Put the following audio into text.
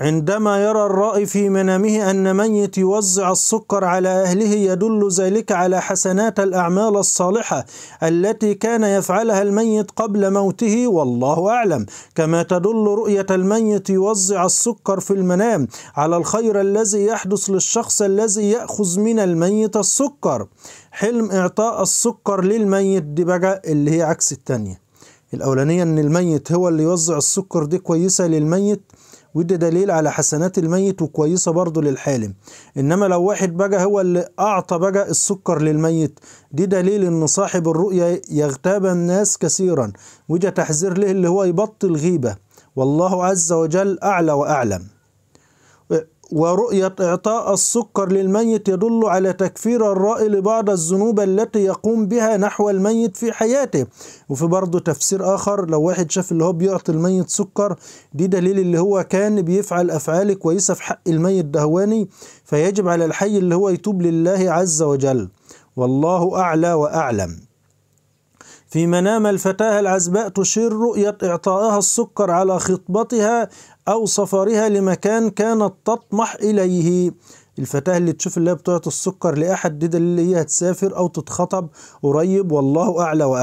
عندما يرى الرائي في منامه أن ميت يوزع السكر على أهله يدل ذلك على حسنات الأعمال الصالحة التي كان يفعلها الميت قبل موته والله أعلم كما تدل رؤية الميت يوزع السكر في المنام على الخير الذي يحدث للشخص الذي يأخذ من الميت السكر حلم إعطاء السكر للميت دي بقى اللي هي عكس التانية الأولانية أن الميت هو اللي يوزع السكر دي كويسة للميت وده دليل على حسنات الميت وكويسة برضه للحالم إنما لو واحد بقى هو اللي أعطى بقى السكر للميت دي دليل إن صاحب الرؤية يغتاب الناس كثيرا وده تحذير له اللي هو يبطل غيبة والله عز وجل أعلى وأعلم ورؤية إعطاء السكر للميت يدل على تكفير الرائي لبعض الذنوب التي يقوم بها نحو الميت في حياته وفي برضه تفسير آخر لو واحد شاف اللي هو بيعطي الميت سكر دي دليل اللي هو كان بيفعل أفعال كويسة في حق الميت دهواني فيجب على الحي اللي هو يتوب لله عز وجل والله أعلى وأعلم في منام الفتاة العزباء تشير رؤية إعطائها السكر على خطبتها أو سفرها لمكان كانت تطمح إليه الفتاة اللي تشوف اللي بتعطي السكر لأحد دي اللي هي هتسافر أو تتخطب قريب والله أعلى وأعلى